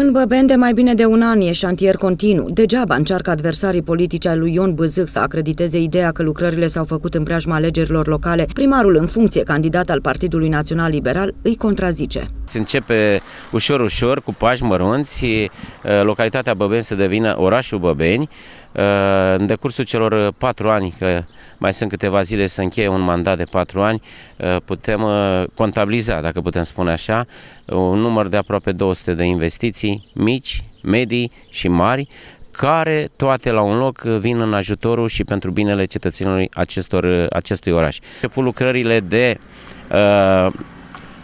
În Băben de mai bine de un an e șantier continuu. Degeaba încearcă adversarii politici ai lui Ion Băzâc să acrediteze ideea că lucrările s-au făcut în preajma alegerilor locale. Primarul în funcție, candidat al Partidului Național Liberal, îi contrazice. Se începe ușor, ușor, cu pași mărunți. Uh, localitatea Băben să devină orașul Băbeni. În decursul celor patru ani, că mai sunt câteva zile să încheie un mandat de patru ani, putem uh, contabiliza, dacă putem spune așa, un număr de aproape 200 de investiții mici, medii și mari, care toate la un loc vin în ajutorul și pentru binele cetățenilor acestor, acestui oraș. Începul lucrările de uh,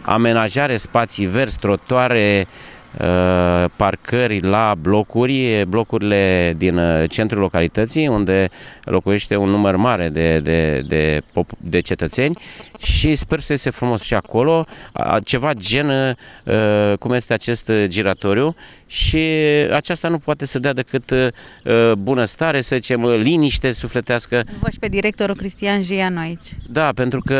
amenajare spații verzi, trotoare, uh, Eh, parcări la blocuri, blocurile din eh, centrul localității, unde locuiește un număr mare de, de, de, de cetățeni și sper să iese frumos și acolo, ceva gen eh, cum este acest giratoriu și aceasta nu poate să dea decât bunăstare, să zicem, liniște sufletească. Vă și pe directorul Cristian Jianu aici. Da, pentru că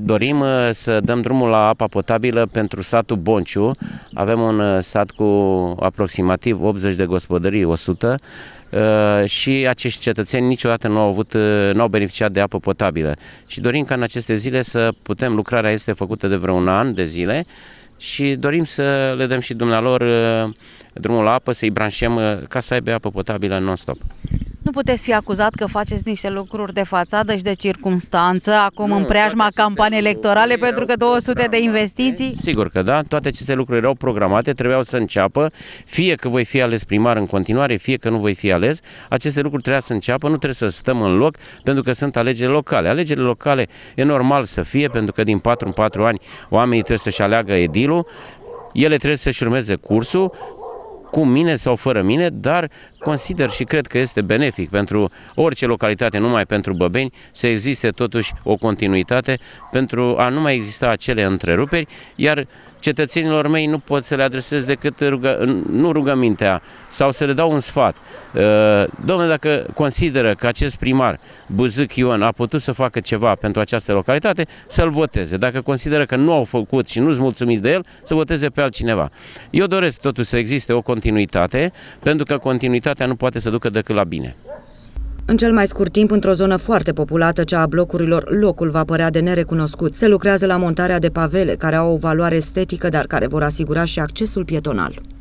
dorim să dăm drumul la apa potabilă pentru satul Bonciu. Avem un Uh, sat cu aproximativ 80 de gospodării, 100, uh, și acești cetățeni niciodată nu au avut, uh, nu au beneficiat de apă potabilă. Și dorim ca în aceste zile să putem, lucrarea este făcută de vreun an de zile, și dorim să le dăm și dumnealor drumul la apă, să-i branșem ca să aibă apă potabilă non-stop. Nu puteți fi acuzat că faceți niște lucruri de fațadă și de circunstanță acum nu, în preajma campaniei electorale pentru că 200 de investiții? Sigur că da, toate aceste lucruri erau programate, trebuiau să înceapă, fie că voi fi ales primar în continuare, fie că nu voi fi ales, aceste lucruri trebuia să înceapă, nu trebuie să stăm în loc pentru că sunt alegeri locale. Alegerile locale e normal să fie pentru că din 4 în 4 ani oamenii trebuie să-și aleagă edilul, ele trebuie să-și urmeze cursul, cu mine sau fără mine, dar consider și cred că este benefic pentru orice localitate, numai pentru Băbeni, să existe totuși o continuitate pentru a nu mai exista acele întreruperi, iar cetățenilor mei nu pot să le adresez decât rugă, nu rugămintea sau să le dau un sfat. Uh, domnule, dacă consideră că acest primar, Buzâc Ion, a putut să facă ceva pentru această localitate, să-l voteze. Dacă consideră că nu au făcut și nu-s mulțumit de el, să voteze pe altcineva. Eu doresc totuși să existe o continuitate, pentru că continuitatea nu poate să ducă decât la bine. În cel mai scurt timp, într-o zonă foarte populată, cea a blocurilor, locul va părea de nerecunoscut. Se lucrează la montarea de pavele, care au o valoare estetică, dar care vor asigura și accesul pietonal.